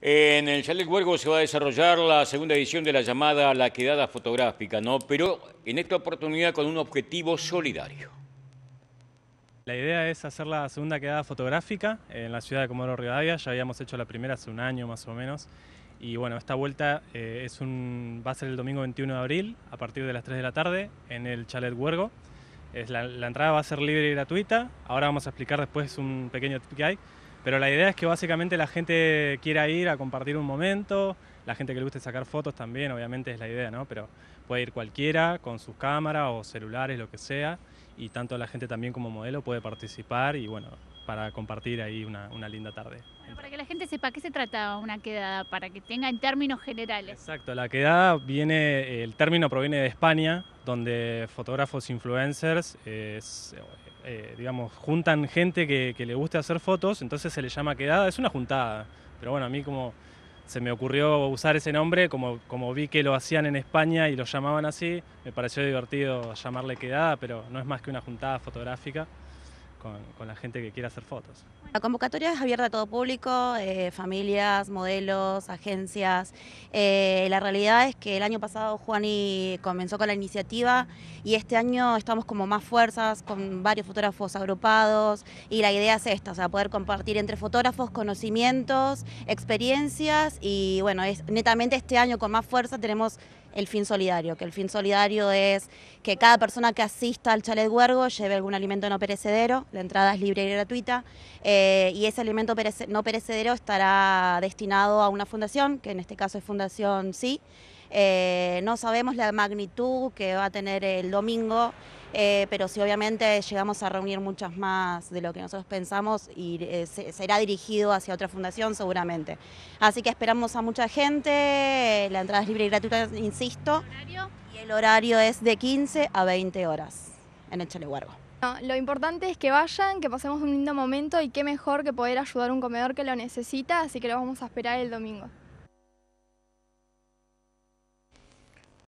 En el Chalet Huergo se va a desarrollar la segunda edición de la llamada La Quedada Fotográfica, ¿no? Pero en esta oportunidad con un objetivo solidario. La idea es hacer la segunda quedada fotográfica en la ciudad de Comodoro Rivadavia. Ya habíamos hecho la primera hace un año más o menos. Y bueno, esta vuelta eh, es un, va a ser el domingo 21 de abril a partir de las 3 de la tarde en el Chalet Huergo. Es la, la entrada va a ser libre y gratuita. Ahora vamos a explicar después un pequeño tip que hay pero la idea es que básicamente la gente quiera ir a compartir un momento, la gente que le guste sacar fotos también, obviamente es la idea, ¿no? Pero puede ir cualquiera con sus cámaras o celulares, lo que sea, y tanto la gente también como modelo puede participar y bueno, para compartir ahí una, linda tarde. para que la gente sepa qué se trata una quedada, para que tenga en términos generales. Exacto, la quedada viene, el término proviene de España, donde fotógrafos influencers es, eh, eh, digamos, juntan gente que, que, le guste hacer fotos, entonces se le llama quedada, es una juntada. Pero bueno, a mí como se me ocurrió usar ese nombre, como, como vi que lo hacían en España y lo llamaban así, me pareció divertido llamarle quedada, pero no es más que una juntada fotográfica con, la gente que quiera hacer fotos. La convocatoria es abierta a todo público, eh, familias, modelos, agencias. Eh, la realidad es que el año pasado Juani comenzó con la iniciativa y este año estamos como más fuerzas, con varios fotógrafos agrupados y la idea es esta, o sea, poder compartir entre fotógrafos conocimientos, experiencias y bueno, es, netamente este año con más fuerza tenemos el fin solidario, que el fin solidario es que cada persona que asista al chalet huergo lleve algún alimento no perecedero la entrada es libre y gratuita, eh, y ese alimento no perecedero estará destinado a una fundación, que en este caso es Fundación Sí. Eh, no sabemos la magnitud que va a tener el domingo, eh, pero si obviamente llegamos a reunir muchas más de lo que nosotros pensamos y será dirigido hacia otra fundación seguramente. Así que esperamos a mucha gente, la entrada es libre y gratuita, insisto, y el horario es de 15 a 20 horas en el Chalehuargo lo importante es que vayan, que pasemos un lindo momento y qué mejor que poder ayudar a un comedor que lo necesita, así que lo vamos a esperar el domingo.